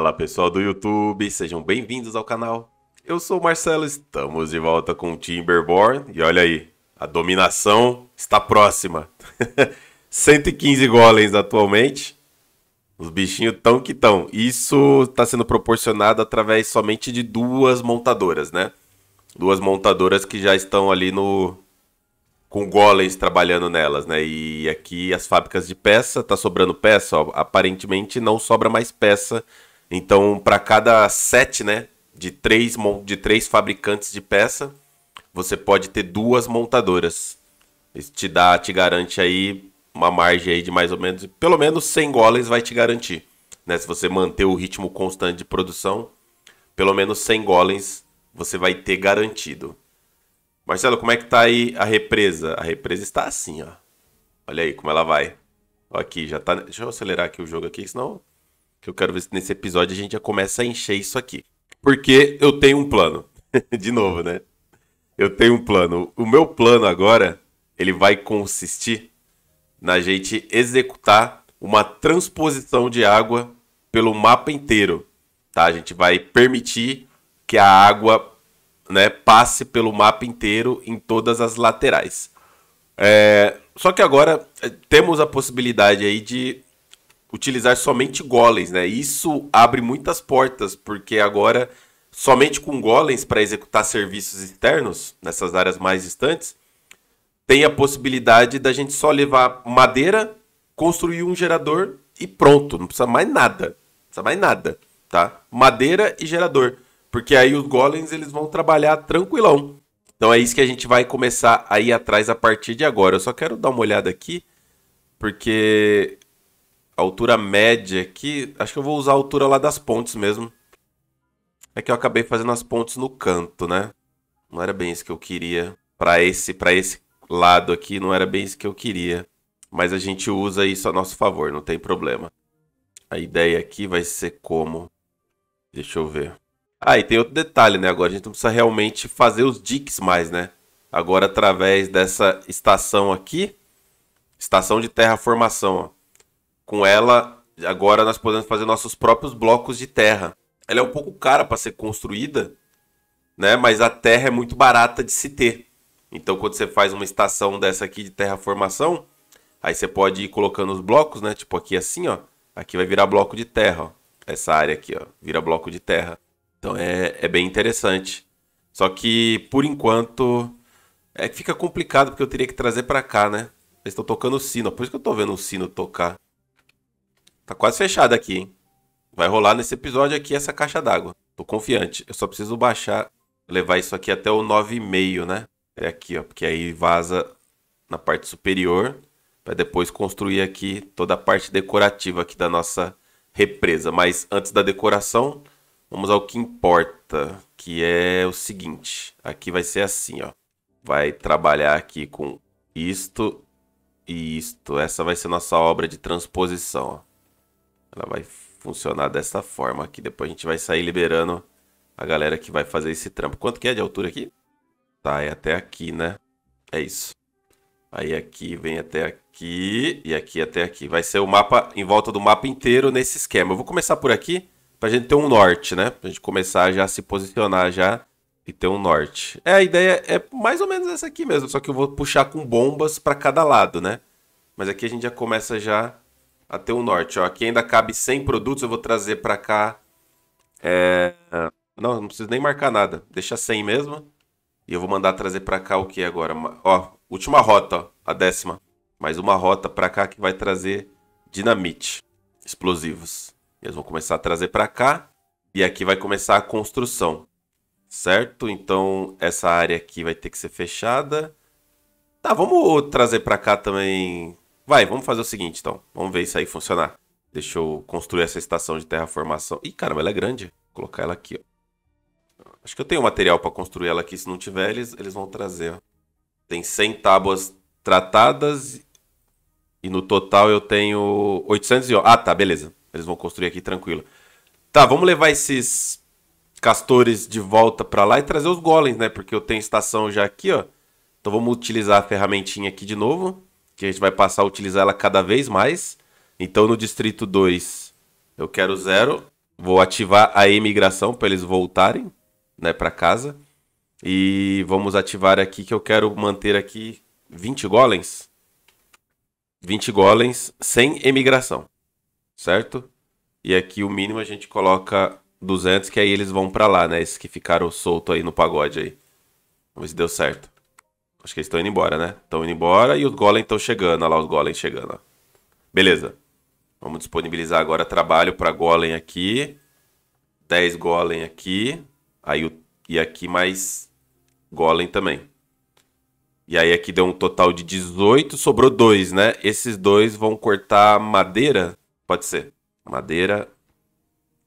Fala pessoal do YouTube, sejam bem-vindos ao canal. Eu sou o Marcelo, estamos de volta com o Timberborn e olha aí, a dominação está próxima. 115 golems atualmente. Os bichinhos tão que tão. Isso está sendo proporcionado através somente de duas montadoras, né? Duas montadoras que já estão ali no com golems trabalhando nelas, né? E aqui as fábricas de peça, tá sobrando peça, ó. aparentemente não sobra mais peça então, para cada set, né, de três, de três fabricantes de peça, você pode ter duas montadoras. Isso te dá, te garante aí uma margem aí de mais ou menos, pelo menos 100 golems vai te garantir. Né? Se você manter o ritmo constante de produção, pelo menos 100 golems você vai ter garantido. Marcelo, como é que tá aí a represa? A represa está assim, ó. Olha aí como ela vai. Ó aqui, já tá... Deixa eu acelerar aqui o jogo aqui, senão que eu quero ver se nesse episódio a gente já começa a encher isso aqui. Porque eu tenho um plano. De novo, né? Eu tenho um plano. O meu plano agora, ele vai consistir na gente executar uma transposição de água pelo mapa inteiro, tá? A gente vai permitir que a água, né, passe pelo mapa inteiro em todas as laterais. É... Só que agora eh, temos a possibilidade aí de utilizar somente golems, né? Isso abre muitas portas, porque agora somente com golems para executar serviços externos nessas áreas mais distantes, tem a possibilidade da gente só levar madeira, construir um gerador e pronto, não precisa mais nada. Não precisa mais nada, tá? Madeira e gerador, porque aí os golems eles vão trabalhar tranquilão. Então é isso que a gente vai começar a ir atrás a partir de agora. Eu só quero dar uma olhada aqui, porque a altura média aqui. Acho que eu vou usar a altura lá das pontes mesmo. É que eu acabei fazendo as pontes no canto, né? Não era bem isso que eu queria. Para esse, pra esse lado aqui, não era bem isso que eu queria. Mas a gente usa isso a nosso favor, não tem problema. A ideia aqui vai ser como... Deixa eu ver. Ah, e tem outro detalhe, né? Agora a gente não precisa realmente fazer os diques mais, né? Agora através dessa estação aqui, estação de terraformação, ó. Com ela, agora nós podemos fazer nossos próprios blocos de terra. Ela é um pouco cara para ser construída, né? Mas a terra é muito barata de se ter. Então, quando você faz uma estação dessa aqui de terraformação, aí você pode ir colocando os blocos, né? Tipo aqui assim, ó. Aqui vai virar bloco de terra, ó. Essa área aqui, ó, vira bloco de terra. Então é, é bem interessante. Só que, por enquanto, é que fica complicado porque eu teria que trazer para cá, né? Eles estão tocando o sino, por isso que eu tô vendo o sino tocar. Tá quase fechada aqui, hein? Vai rolar nesse episódio aqui essa caixa d'água. Tô confiante. Eu só preciso baixar, levar isso aqui até o 9,5, né? É aqui, ó. Porque aí vaza na parte superior. Pra depois construir aqui toda a parte decorativa aqui da nossa represa. Mas antes da decoração, vamos ao que importa. Que é o seguinte. Aqui vai ser assim, ó. Vai trabalhar aqui com isto e isto. Essa vai ser nossa obra de transposição, ó. Ela vai funcionar dessa forma aqui. Depois a gente vai sair liberando a galera que vai fazer esse trampo. Quanto que é de altura aqui? Tá, é até aqui, né? É isso. Aí aqui vem até aqui e aqui até aqui. Vai ser o mapa em volta do mapa inteiro nesse esquema. Eu vou começar por aqui pra gente ter um norte, né? Pra gente começar já a se posicionar já e ter um norte. É, a ideia é mais ou menos essa aqui mesmo, só que eu vou puxar com bombas para cada lado, né? Mas aqui a gente já começa já até o norte. Ó, aqui ainda cabe 100 produtos, eu vou trazer para cá. É... Não, não preciso nem marcar nada. Deixa 100 mesmo. E eu vou mandar trazer para cá o que agora? Ó, última rota, ó, a décima. Mais uma rota para cá que vai trazer dinamite, explosivos. Eles vão começar a trazer para cá e aqui vai começar a construção, certo? Então essa área aqui vai ter que ser fechada. Tá, vamos trazer para cá também Vai, vamos fazer o seguinte então. Vamos ver isso aí funcionar. Deixa eu construir essa estação de terraformação. Ih, caramba, ela é grande. Vou colocar ela aqui, ó. Acho que eu tenho material para construir ela aqui. Se não tiver, eles, eles vão trazer, ó. Tem 100 tábuas tratadas. E no total eu tenho 800 e... Ah, tá, beleza. Eles vão construir aqui tranquilo. Tá, vamos levar esses castores de volta para lá e trazer os golems, né? Porque eu tenho estação já aqui, ó. Então vamos utilizar a ferramentinha aqui de novo que a gente vai passar a utilizar ela cada vez mais. Então no distrito 2 eu quero zero, vou ativar a emigração para eles voltarem, né, para casa. E vamos ativar aqui que eu quero manter aqui 20 golems. 20 golems sem emigração, certo? E aqui o mínimo a gente coloca 200, que aí eles vão para lá, né? Esses que ficaram solto aí no pagode aí. Vamos ver se deu certo. Acho que eles estão indo embora, né? Estão indo embora e os Golem estão chegando. Olha lá os Golem chegando. Ó. Beleza. Vamos disponibilizar agora trabalho para Golem aqui. 10 Golem aqui. Aí o... E aqui mais Golem também. E aí aqui deu um total de 18. Sobrou dois, né? Esses dois vão cortar madeira. Pode ser. Madeira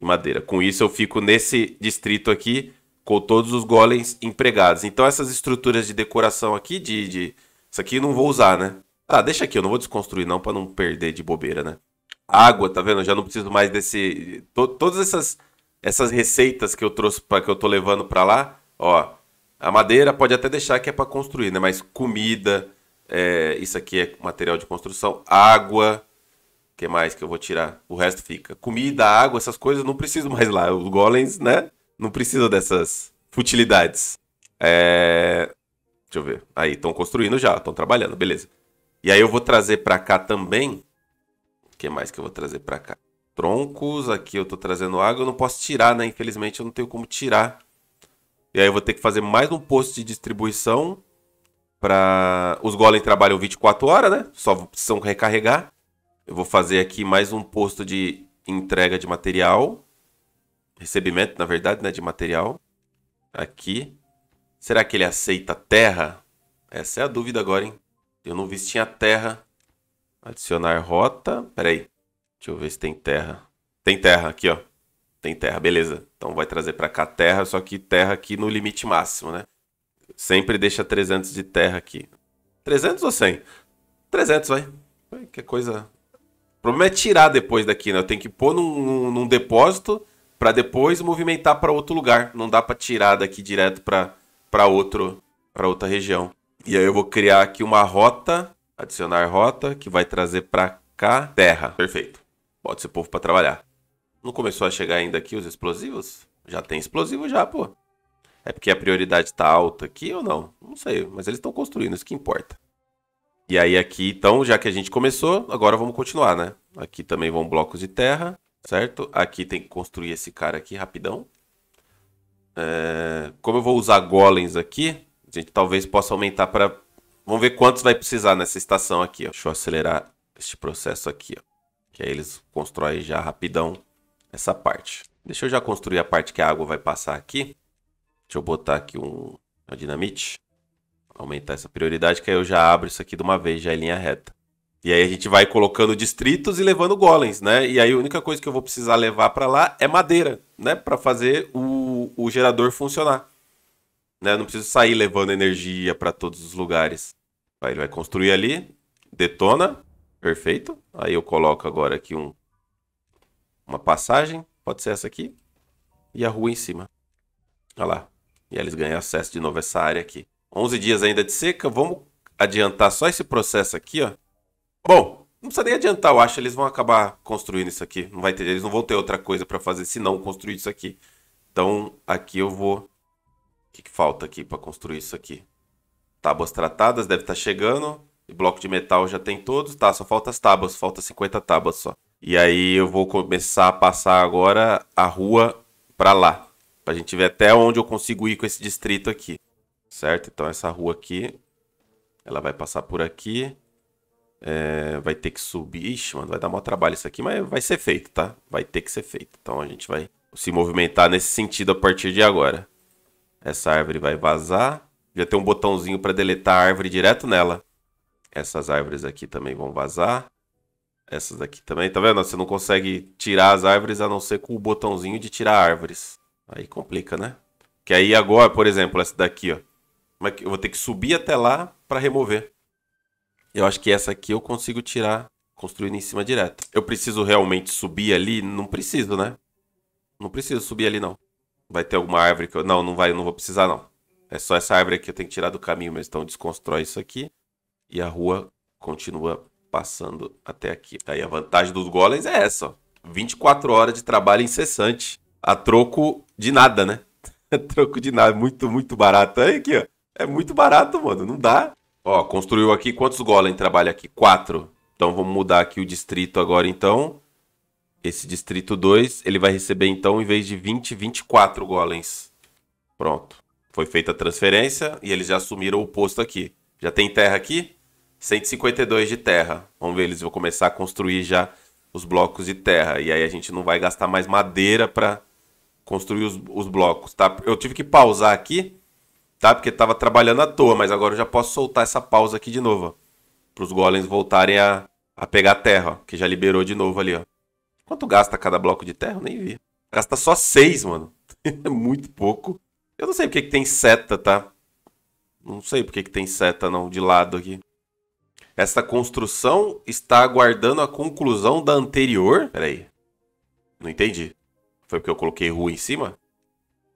e madeira. Com isso eu fico nesse distrito aqui com todos os golems empregados. Então essas estruturas de decoração aqui, de, de isso aqui não vou usar, né? Tá, ah, deixa aqui, eu não vou desconstruir não para não perder de bobeira, né? Água, tá vendo? Eu já não preciso mais desse todas essas essas receitas que eu trouxe para que eu tô levando para lá, ó. A madeira pode até deixar que é para construir, né? Mas comida, é, isso aqui é material de construção, água, que mais que eu vou tirar? O resto fica. Comida, água, essas coisas não preciso mais lá. Os golems, né? Não precisa dessas futilidades. É... Deixa eu ver. Aí, estão construindo já, estão trabalhando, beleza. E aí eu vou trazer para cá também... O que mais que eu vou trazer para cá? Troncos, aqui eu estou trazendo água. Eu não posso tirar, né? Infelizmente eu não tenho como tirar. E aí eu vou ter que fazer mais um posto de distribuição. para Os golem trabalham 24 horas, né? Só precisam recarregar. Eu vou fazer aqui mais um posto de entrega de material recebimento, na verdade, né, de material aqui. Será que ele aceita terra? Essa é a dúvida agora, hein? Eu não vi se tinha terra. Adicionar rota. Peraí, Deixa eu ver se tem terra. Tem terra aqui, ó. Tem terra, beleza. Então vai trazer para cá terra, só que terra aqui no limite máximo, né? Sempre deixa 300 de terra aqui. 300 ou 100? 300, vai. que coisa... O problema é tirar depois daqui, né? Eu tenho que pôr num, num depósito para depois movimentar para outro lugar. Não dá para tirar daqui direto para outro para outra região. E aí eu vou criar aqui uma rota, adicionar rota, que vai trazer para cá terra. Perfeito. pode ser povo para trabalhar. Não começou a chegar ainda aqui os explosivos? Já tem explosivo já, pô. É porque a prioridade tá alta aqui ou não? Não sei, mas eles estão construindo, isso que importa. E aí aqui, então, já que a gente começou, agora vamos continuar, né? Aqui também vão blocos de terra certo? Aqui tem que construir esse cara aqui rapidão. É... Como eu vou usar golems aqui, a gente talvez possa aumentar para... Vamos ver quantos vai precisar nessa estação aqui, ó. Deixa eu acelerar este processo aqui, ó. Que aí eles constroem já rapidão essa parte. Deixa eu já construir a parte que a água vai passar aqui. Deixa eu botar aqui um, um dinamite. Aumentar essa prioridade, que aí eu já abro isso aqui de uma vez, já em é linha reta. E aí a gente vai colocando distritos e levando golems, né? E aí a única coisa que eu vou precisar levar para lá é madeira, né? Para fazer o, o gerador funcionar. Né? Eu não preciso sair levando energia para todos os lugares. Aí ele vai construir ali, detona, perfeito. Aí eu coloco agora aqui um, uma passagem, pode ser essa aqui, e a rua em cima. Olha lá. E eles ganham acesso de novo a essa área aqui. 11 dias ainda de seca, vamos adiantar só esse processo aqui, ó Bom, não precisa nem adiantar, eu acho. Eles vão acabar construindo isso aqui. Não vai ter, eles não vão ter outra coisa para fazer se não construir isso aqui. Então, aqui eu vou... O que, que falta aqui para construir isso aqui? Tábuas tratadas, deve estar tá chegando. E bloco de metal já tem todos. Tá, só falta as tábuas. Falta 50 tábuas só. E aí eu vou começar a passar agora a rua para lá. Pra gente ver até onde eu consigo ir com esse distrito aqui. Certo? Então essa rua aqui, ela vai passar por aqui. É, vai ter que subir. Ixi, mano, vai dar maior trabalho isso aqui, mas vai ser feito, tá? Vai ter que ser feito. Então a gente vai se movimentar nesse sentido a partir de agora. Essa árvore vai vazar. Já tem um botãozinho para deletar a árvore direto nela. Essas árvores aqui também vão vazar. Essas aqui também, tá vendo? Você não consegue tirar as árvores a não ser com o botãozinho de tirar árvores. Aí complica, né? Que aí agora, por exemplo, essa daqui, ó. É eu vou ter que subir até lá para remover. Eu acho que essa aqui eu consigo tirar construindo em cima direto. Eu preciso realmente subir ali? Não preciso, né? Não preciso subir ali, não. Vai ter alguma árvore que eu... Não, não vai, eu não vou precisar, não. É só essa árvore aqui eu tenho que tirar do caminho, mas então desconstrói isso aqui. E a rua continua passando até aqui. Tá aí a vantagem dos golems é essa, ó. 24 horas de trabalho incessante. A troco de nada, né? troco de nada. Muito, muito barato. Olha aqui, ó. É muito barato, mano. Não dá. Ó, construiu aqui. Quantos golem trabalha aqui? Quatro. Então vamos mudar aqui o distrito agora então. Esse distrito 2, ele vai receber então, em vez de 20, 24 golems. Pronto. Foi feita a transferência e eles já assumiram o posto aqui. Já tem terra aqui? 152 de terra. Vamos ver, eles vão começar a construir já os blocos de terra. E aí a gente não vai gastar mais madeira para construir os, os blocos, tá? Eu tive que pausar aqui tá? Porque tava trabalhando à toa, mas agora eu já posso soltar essa pausa aqui de novo, Para os golems voltarem a, a pegar terra, ó, que já liberou de novo ali, ó. Quanto gasta cada bloco de terra? Eu nem vi. Gasta só seis, mano. É muito pouco. Eu não sei porque que tem seta, tá? Não sei porque que tem seta, não, de lado aqui. essa construção está aguardando a conclusão da anterior? Peraí. Não entendi. Foi porque eu coloquei rua em cima?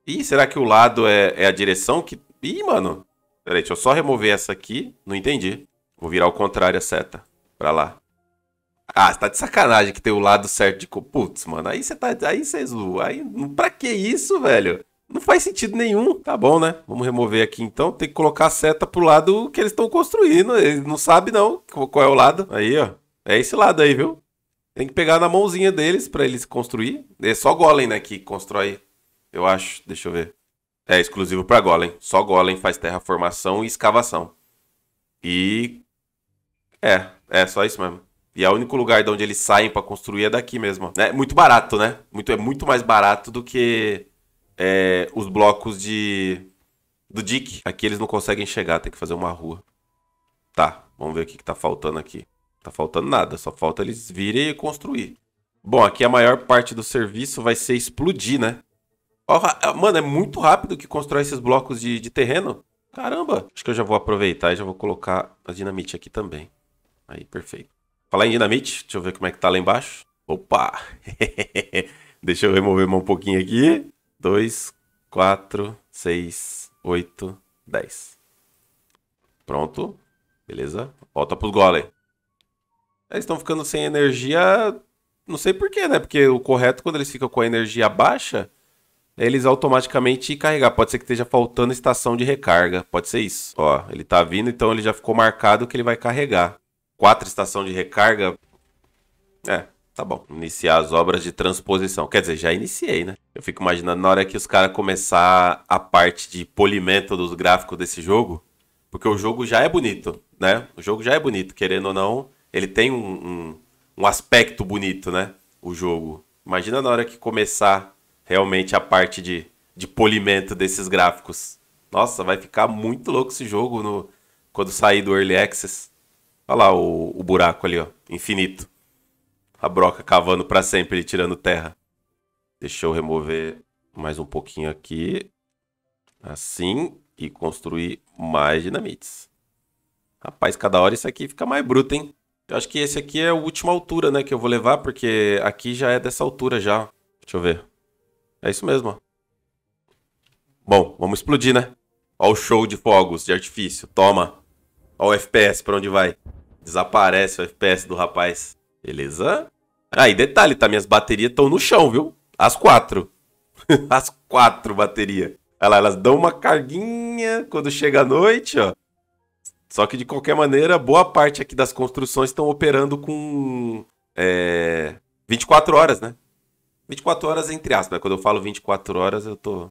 Ih, será que o lado é, é a direção que Ih, mano. Peraí, deixa eu só remover essa aqui. Não entendi. Vou virar ao contrário a seta. Pra lá. Ah, você tá de sacanagem que tem o lado certo de... Putz, mano, aí você tá... Aí você zoa. Aí... Pra que isso, velho? Não faz sentido nenhum. Tá bom, né? Vamos remover aqui então. Tem que colocar a seta pro lado que eles estão construindo. Eles não sabem, não, qual é o lado. Aí, ó. É esse lado aí, viu? Tem que pegar na mãozinha deles para eles construir. É só Golem, né, que constrói, eu acho. Deixa eu ver. É exclusivo para Golem. Só Golem faz terraformação e escavação. E. É, é só isso mesmo. E é o único lugar de onde eles saem para construir é daqui mesmo. É muito barato, né? Muito, é muito mais barato do que é, os blocos de. do Dick. Aqui eles não conseguem chegar, tem que fazer uma rua. Tá, vamos ver o que, que tá faltando aqui. Tá faltando nada, só falta eles virem e construir. Bom, aqui a maior parte do serviço vai ser explodir, né? É, mano, é muito rápido que constrói esses blocos de, de terreno. Caramba! Acho que eu já vou aproveitar e já vou colocar a dinamite aqui também. Aí, perfeito. Falar em dinamite, deixa eu ver como é que tá lá embaixo. Opa! deixa eu remover um pouquinho aqui. 2, 4, 6, 8, 10. Pronto. Beleza. Volta pros golem. Eles estão ficando sem energia... Não sei porquê, né? Porque o correto, quando eles ficam com a energia baixa, eles automaticamente carregar. Pode ser que esteja faltando estação de recarga. Pode ser isso. Ó, ele tá vindo, então ele já ficou marcado que ele vai carregar. Quatro estação de recarga. É, tá bom. Iniciar as obras de transposição. Quer dizer, já iniciei, né? Eu fico imaginando na hora que os caras começar a parte de polimento dos gráficos desse jogo. Porque o jogo já é bonito, né? O jogo já é bonito, querendo ou não. Ele tem um, um, um aspecto bonito, né? O jogo. Imagina na hora que começar realmente a parte de, de polimento desses gráficos. Nossa, vai ficar muito louco esse jogo no, quando sair do Early Access. Olha lá o, o buraco ali, ó. Infinito. A broca cavando para sempre, e tirando terra. Deixa eu remover mais um pouquinho aqui. Assim. E construir mais dinamites. Rapaz, cada hora isso aqui fica mais bruto, hein? Eu acho que esse aqui é a última altura, né? Que eu vou levar, porque aqui já é dessa altura já. Deixa eu ver. É isso mesmo, ó. Bom, vamos explodir, né? Ó o show de fogos, de artifício. Toma. Ó o FPS pra onde vai. Desaparece o FPS do rapaz. Beleza? Aí, ah, detalhe, tá? Minhas baterias estão no chão, viu? As quatro. As quatro baterias. Olha lá, elas dão uma carguinha quando chega a noite, ó. Só que de qualquer maneira, boa parte aqui das construções estão operando com é, 24 horas, né? 24 horas entre aspas. Né? Quando eu falo 24 horas, eu tô.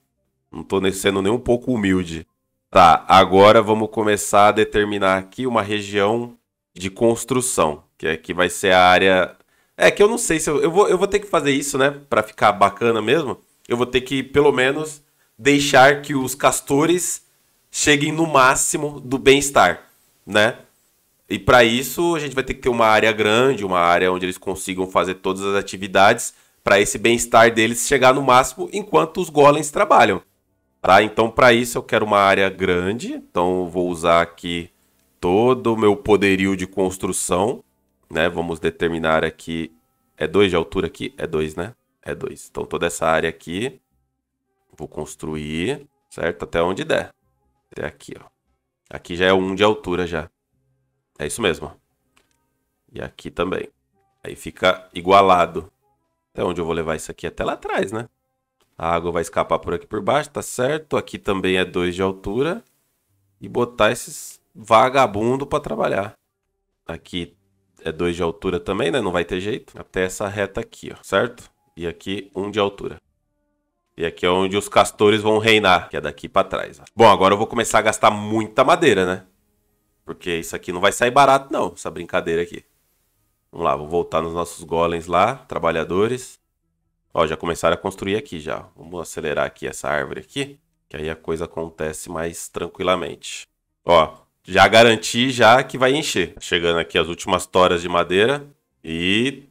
Não tô sendo nem um pouco humilde. Tá, agora vamos começar a determinar aqui uma região de construção, que aqui é, vai ser a área. É que eu não sei se eu, eu, vou, eu vou ter que fazer isso, né? Para ficar bacana mesmo. Eu vou ter que, pelo menos, deixar que os castores cheguem no máximo do bem-estar, né? E para isso, a gente vai ter que ter uma área grande, uma área onde eles consigam fazer todas as atividades para esse bem-estar deles chegar no máximo enquanto os golems trabalham. Tá? Então, para isso, eu quero uma área grande. Então, vou usar aqui todo o meu poderio de construção. Né? Vamos determinar aqui... É 2 de altura aqui? É 2, né? É 2. Então, toda essa área aqui... Vou construir, certo? Até onde der. Até aqui, ó. Aqui já é 1 um de altura já. É isso mesmo. E aqui também. Aí fica igualado. Até onde eu vou levar isso aqui? Até lá atrás, né? A água vai escapar por aqui por baixo, tá certo. Aqui também é 2 de altura. E botar esses vagabundo para trabalhar. Aqui é 2 de altura também, né? Não vai ter jeito. Até essa reta aqui, ó, certo? E aqui 1 um de altura. E aqui é onde os castores vão reinar, que é daqui para trás. Ó. Bom, agora eu vou começar a gastar muita madeira, né? Porque isso aqui não vai sair barato, não, essa brincadeira aqui. Vamos lá, vou voltar nos nossos golems lá, trabalhadores. Ó, já começaram a construir aqui já. Vamos acelerar aqui essa árvore aqui, que aí a coisa acontece mais tranquilamente. Ó, já garanti já que vai encher. Chegando aqui as últimas toras de madeira e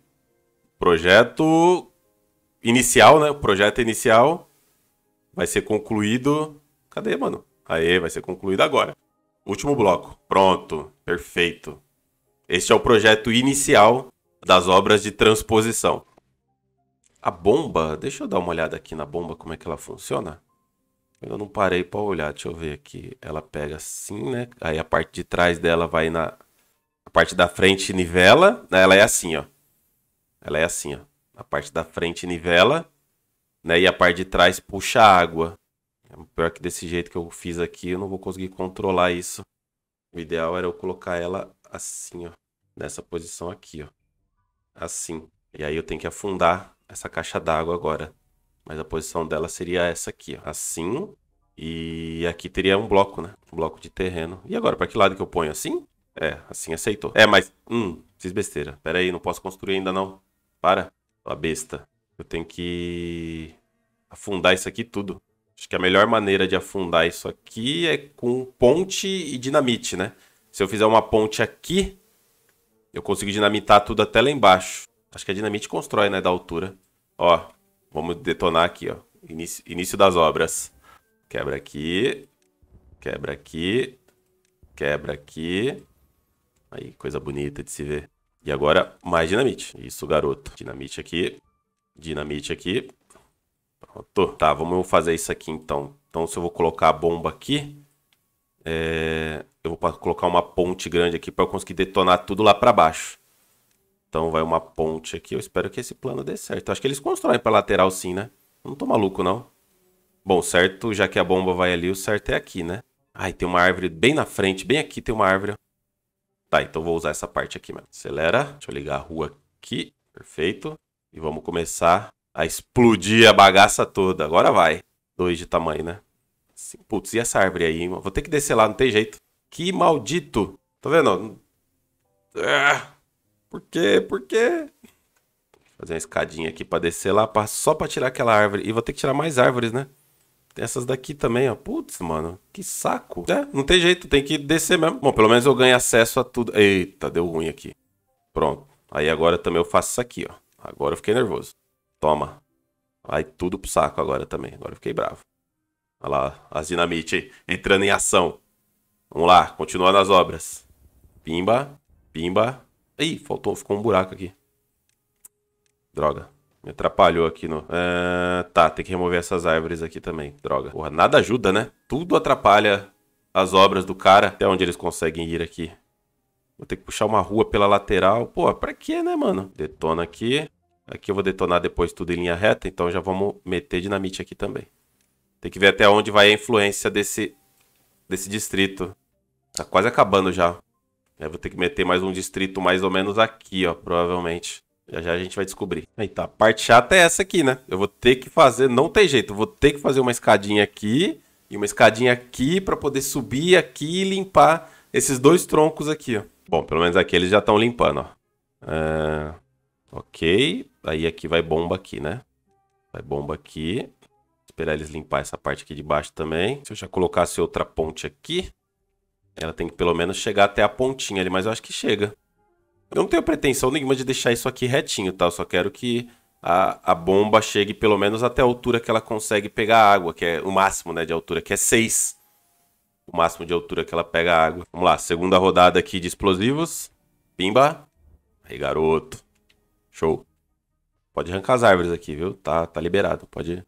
projeto inicial, né? O projeto inicial vai ser concluído. Cadê, mano? Aí, vai ser concluído agora. Último bloco. Pronto. Perfeito. Este é o projeto inicial das obras de transposição. A bomba, deixa eu dar uma olhada aqui na bomba, como é que ela funciona. Eu não parei para olhar, deixa eu ver aqui. Ela pega assim, né? Aí a parte de trás dela vai na. A parte da frente nivela. Né? Ela é assim, ó. Ela é assim, ó. A parte da frente nivela, né? E a parte de trás puxa água. Pior que desse jeito que eu fiz aqui, eu não vou conseguir controlar isso. O ideal era eu colocar ela assim, ó. Nessa posição aqui, ó. Assim. E aí eu tenho que afundar essa caixa d'água agora. Mas a posição dela seria essa aqui, ó. Assim. E aqui teria um bloco, né? Um bloco de terreno. E agora, para que lado que eu ponho? Assim? É, assim aceitou. É, mas... Hum, fiz besteira. Pera aí, não posso construir ainda não. Para. a besta. Eu tenho que afundar isso aqui tudo. Acho que a melhor maneira de afundar isso aqui é com ponte e dinamite, né? Se eu fizer uma ponte aqui, eu consigo dinamitar tudo até lá embaixo. Acho que a dinamite constrói, né, da altura. Ó, vamos detonar aqui, ó. Início, início das obras. Quebra aqui. Quebra aqui. Quebra aqui. Aí, coisa bonita de se ver. E agora, mais dinamite. Isso, garoto. Dinamite aqui. Dinamite aqui. Pronto. Tá, vamos fazer isso aqui então. Então, se eu vou colocar a bomba aqui, é, eu vou colocar uma ponte grande aqui para eu conseguir detonar tudo lá para baixo. Então vai uma ponte aqui. Eu espero que esse plano dê certo. Acho que eles constroem para lateral sim, né? não tô maluco, não. Bom, certo, já que a bomba vai ali, o certo é aqui, né? Ai, tem uma árvore bem na frente. Bem aqui tem uma árvore. Tá, então vou usar essa parte aqui mesmo. Acelera. Deixa eu ligar a rua aqui. Perfeito. E vamos começar a explodir a bagaça toda. Agora vai. Dois de tamanho, né? assim, putz, e essa árvore aí, hein? Vou ter que descer lá, não tem jeito. Que maldito. Tá vendo? Ah, por quê? Por quê? Fazer uma escadinha aqui pra descer lá, pra, só pra tirar aquela árvore. E vou ter que tirar mais árvores, né? Tem essas daqui também, ó. Putz, mano, que saco. É, não tem jeito, tem que descer mesmo. Bom, pelo menos eu ganho acesso a tudo. Eita, deu ruim aqui. Pronto. Aí agora também eu faço isso aqui, ó. Agora eu fiquei nervoso. Toma. Vai tudo pro saco agora também. Agora eu fiquei bravo. Olha lá, as dinamite entrando em ação. Vamos lá, continuando as obras. Pimba, pimba. Ih, faltou, ficou um buraco aqui. Droga. Me atrapalhou aqui no... É, tá, tem que remover essas árvores aqui também. Droga. Porra, nada ajuda, né? Tudo atrapalha as obras do cara. Até onde eles conseguem ir aqui. Vou ter que puxar uma rua pela lateral. Pô, pra quê, né, mano? Detona aqui. Aqui eu vou detonar depois tudo em linha reta. Então já vamos meter dinamite aqui também. Tem que ver até onde vai a influência desse, desse distrito. Tá quase acabando já. Eu vou ter que meter mais um distrito mais ou menos aqui, ó, provavelmente. Já já a gente vai descobrir. Eita, a parte chata é essa aqui, né? Eu vou ter que fazer, não tem jeito, vou ter que fazer uma escadinha aqui e uma escadinha aqui para poder subir aqui e limpar esses dois troncos aqui, ó. Bom, pelo menos aqui eles já estão limpando, ó. É... Ok, aí aqui vai bomba aqui, né? Vai bomba aqui esperar eles limpar essa parte aqui de baixo também. Se eu já colocasse outra ponte aqui, ela tem que pelo menos chegar até a pontinha ali, mas eu acho que chega. Eu não tenho pretensão nenhuma de deixar isso aqui retinho, tá? Eu só quero que a, a bomba chegue pelo menos até a altura que ela consegue pegar água, que é o máximo né, de altura, que é 6. O máximo de altura que ela pega água. Vamos lá, segunda rodada aqui de explosivos. Pimba. Aí, garoto. Show. Pode arrancar as árvores aqui, viu? Tá, tá liberado. Pode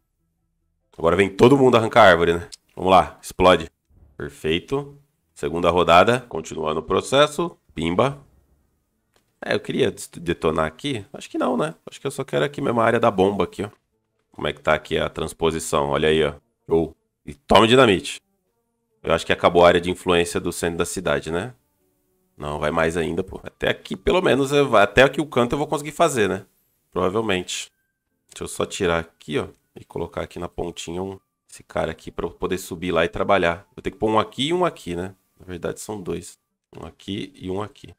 Agora vem todo mundo arrancar a árvore, né? Vamos lá, explode. Perfeito. Segunda rodada, continuando o processo. Pimba. É, eu queria detonar aqui. Acho que não, né? Acho que eu só quero aqui mesmo a área da bomba aqui, ó. Como é que tá aqui a transposição? Olha aí, ó. Show. E tome dinamite. Eu acho que acabou a área de influência do centro da cidade, né? Não, vai mais ainda, pô. Até aqui, pelo menos, eu... até aqui o canto eu vou conseguir fazer, né? Provavelmente. Deixa eu só tirar aqui, ó e colocar aqui na pontinha um, esse cara aqui para eu poder subir lá e trabalhar. Vou ter que pôr um aqui e um aqui, né? Na verdade são dois. Um aqui e um aqui.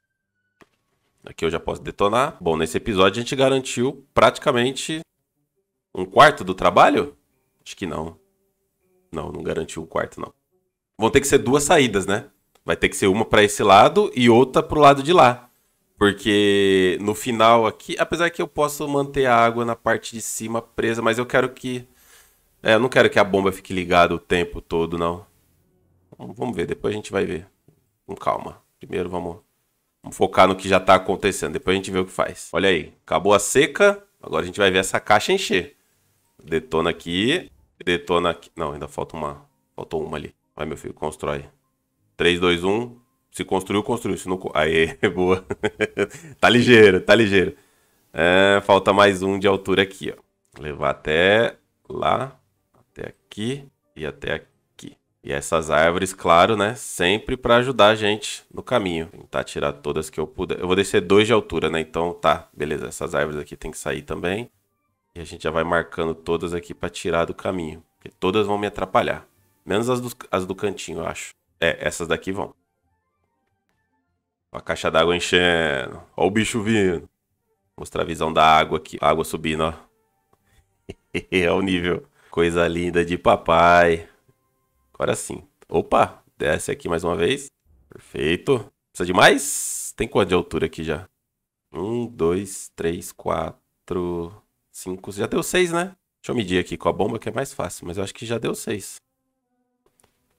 Aqui eu já posso detonar. Bom, nesse episódio a gente garantiu praticamente um quarto do trabalho? Acho que não. Não, não garantiu um quarto, não. Vão ter que ser duas saídas, né? Vai ter que ser uma para esse lado e outra para o lado de lá. Porque no final aqui, apesar que eu posso manter a água na parte de cima presa, mas eu quero que... É, eu não quero que a bomba fique ligada o tempo todo, não. vamos ver, depois a gente vai ver. Com calma. Primeiro vamos, vamos focar no que já está acontecendo, depois a gente vê o que faz. Olha aí, acabou a seca, agora a gente vai ver essa caixa encher. Detona aqui, detona aqui. Não, ainda falta uma. Faltou uma ali. Vai, meu filho, constrói. 3, 2, 1. Se construiu, construiu. Se não... Aê, boa. tá ligeiro, tá ligeiro. É, falta mais um de altura aqui, ó. Levar até lá, até aqui e até aqui. E essas árvores, claro, né? Sempre para ajudar a gente no caminho. Tentar tirar todas que eu puder. Eu vou descer dois de altura, né? Então, tá, beleza. Essas árvores aqui tem que sair também. E a gente já vai marcando todas aqui para tirar do caminho. Porque todas vão me atrapalhar. Menos as do, as do cantinho, eu acho. É, essas daqui vão. A caixa d'água enchendo. Ó o bicho vindo. Mostrar a visão da água aqui. A água subindo, ó. é o nível. Coisa linda de papai. Agora sim. Opa, desce aqui mais uma vez. Perfeito. Precisa de mais? Tem quanto de altura aqui já? Um, dois, três, quatro, cinco. Já deu seis, né? Deixa eu medir aqui com a bomba que é mais fácil, mas eu acho que já deu seis.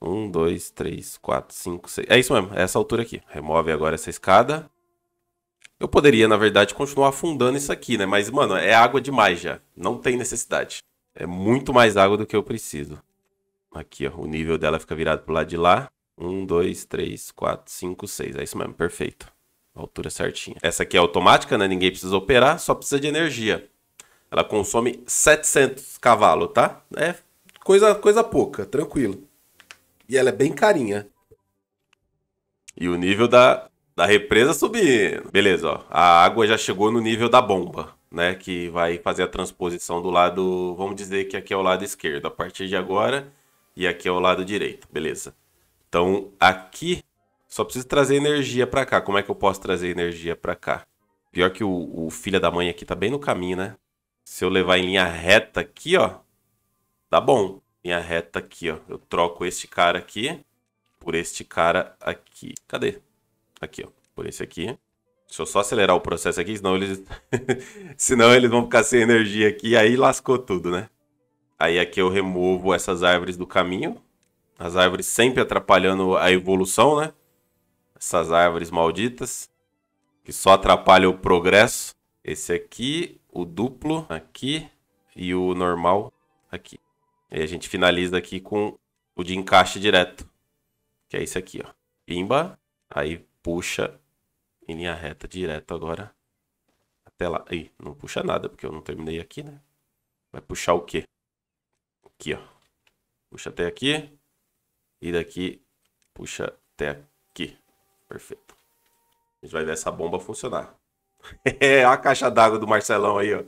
Um, dois, três, quatro, cinco, seis. É isso mesmo, é essa altura aqui. Remove agora essa escada. Eu poderia, na verdade, continuar afundando isso aqui, né? Mas, mano, é água demais já. Não tem necessidade. É muito mais água do que eu preciso. Aqui, ó. O nível dela fica virado pro lado de lá. Um, dois, três, quatro, cinco, seis. É isso mesmo, perfeito. Altura certinha. Essa aqui é automática, né? Ninguém precisa operar, só precisa de energia. Ela consome 700 cavalos, tá? É coisa, coisa pouca, tranquilo. E ela é bem carinha. E o nível da, da represa subindo. Beleza, ó. A água já chegou no nível da bomba, né? Que vai fazer a transposição do lado. Vamos dizer que aqui é o lado esquerdo a partir de agora. E aqui é o lado direito, beleza. Então aqui só preciso trazer energia para cá. Como é que eu posso trazer energia para cá? Pior que o, o filho da mãe aqui tá bem no caminho, né? Se eu levar em linha reta aqui, ó, tá bom minha reta aqui, ó. Eu troco este cara aqui por este cara aqui. Cadê? Aqui, ó. Por esse aqui. Deixa eu só acelerar o processo aqui, senão eles, senão eles vão ficar sem energia aqui. Aí lascou tudo, né? Aí aqui eu removo essas árvores do caminho. As árvores sempre atrapalhando a evolução, né? Essas árvores malditas. Que só atrapalham o progresso. Esse aqui, o duplo aqui e o normal aqui. E a gente finaliza aqui com o de encaixe direto, que é esse aqui, ó. Pimba, aí puxa em linha reta direto agora até lá. Ih, não puxa nada, porque eu não terminei aqui, né? Vai puxar o quê? Aqui, ó. Puxa até aqui. E daqui puxa até aqui. Perfeito. A gente vai ver essa bomba funcionar. É a caixa d'água do Marcelão aí, ó.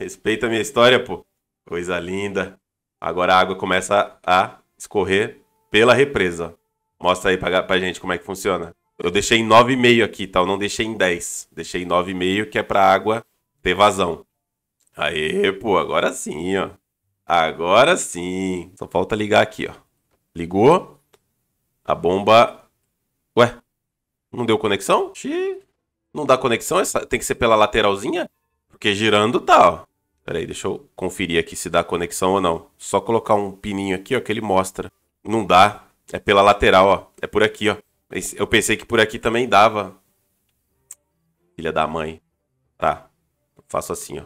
Respeita a minha história, pô. Coisa linda. Agora a água começa a escorrer pela represa. Mostra aí pra, pra gente como é que funciona. Eu deixei em 9,5 aqui, tá? Eu não deixei em 10. Deixei em 9,5 que é pra água ter vazão. Aê, pô, agora sim, ó. Agora sim. Só falta ligar aqui, ó. Ligou. A bomba... Ué, não deu conexão? Xiii. Não dá conexão? Essa... Tem que ser pela lateralzinha? Porque girando tá, ó. Peraí, deixa eu conferir aqui se dá conexão ou não. Só colocar um pininho aqui, ó, que ele mostra. Não dá. É pela lateral, ó. É por aqui, ó. Eu pensei que por aqui também dava. Filha da mãe. Tá. Eu faço assim, ó.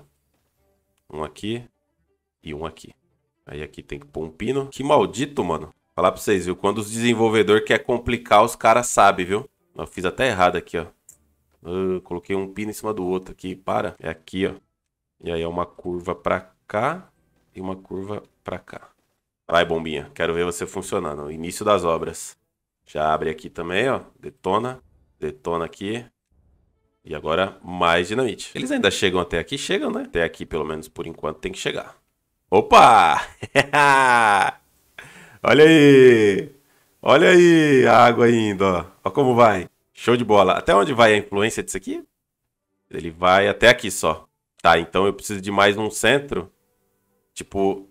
Um aqui e um aqui. Aí aqui tem que pôr um pino. Que maldito, mano. Falar pra vocês, viu? Quando os desenvolvedores querem complicar, os caras sabem, viu? Eu fiz até errado aqui, ó. Ah, coloquei um pino em cima do outro aqui. Para. É aqui, ó. E aí é uma curva para cá e uma curva para cá. Vai, bombinha. Quero ver você funcionando. Início das obras. Já abre aqui também, ó. Detona. Detona aqui. E agora mais dinamite. Eles ainda chegam até aqui? Chegam, né? Até aqui, pelo menos por enquanto, tem que chegar. Opa! Olha aí! Olha aí a água ainda, ó. Olha como vai. Show de bola. Até onde vai a influência disso aqui? Ele vai até aqui só. Tá, então eu preciso de mais um centro. Tipo,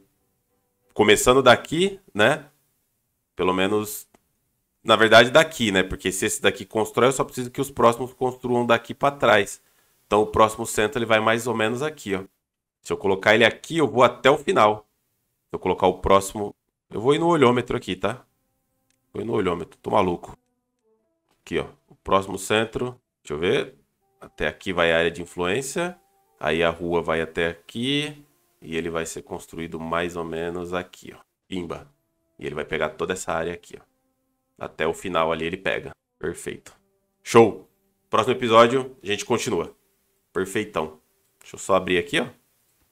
começando daqui, né? Pelo menos, na verdade, daqui, né? Porque se esse daqui constrói, eu só preciso que os próximos construam daqui para trás. Então o próximo centro ele vai mais ou menos aqui, ó. Se eu colocar ele aqui, eu vou até o final. Se eu colocar o próximo... Eu vou ir no olhômetro aqui, tá? Vou ir no olhômetro, tô maluco. Aqui, ó. O próximo centro... Deixa eu ver. Até aqui vai a área de influência. Aí a rua vai até aqui e ele vai ser construído mais ou menos aqui, ó. Imba. E ele vai pegar toda essa área aqui, ó. Até o final ali ele pega. Perfeito. Show! Próximo episódio a gente continua. Perfeitão. Deixa eu só abrir aqui, ó.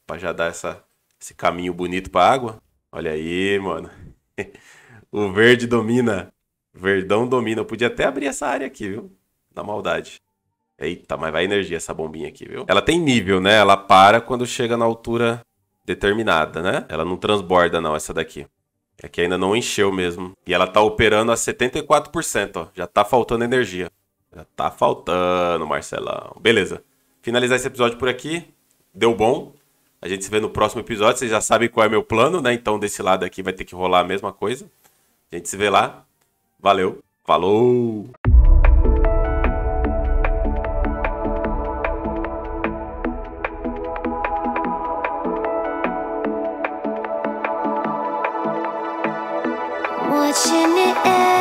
Pra já dar essa, esse caminho bonito pra água. Olha aí, mano. o verde domina. Verdão domina. Eu podia até abrir essa área aqui, viu? Na maldade. Eita, mas vai energia essa bombinha aqui, viu? Ela tem nível, né? Ela para quando chega na altura determinada, né? Ela não transborda, não, essa daqui. É que ainda não encheu mesmo. E ela tá operando a 74%, ó. Já tá faltando energia. Já tá faltando, Marcelão. Beleza. Finalizar esse episódio por aqui. Deu bom. A gente se vê no próximo episódio. Vocês já sabem qual é meu plano, né? Então desse lado aqui vai ter que rolar a mesma coisa. A gente se vê lá. Valeu. Falou! touching the air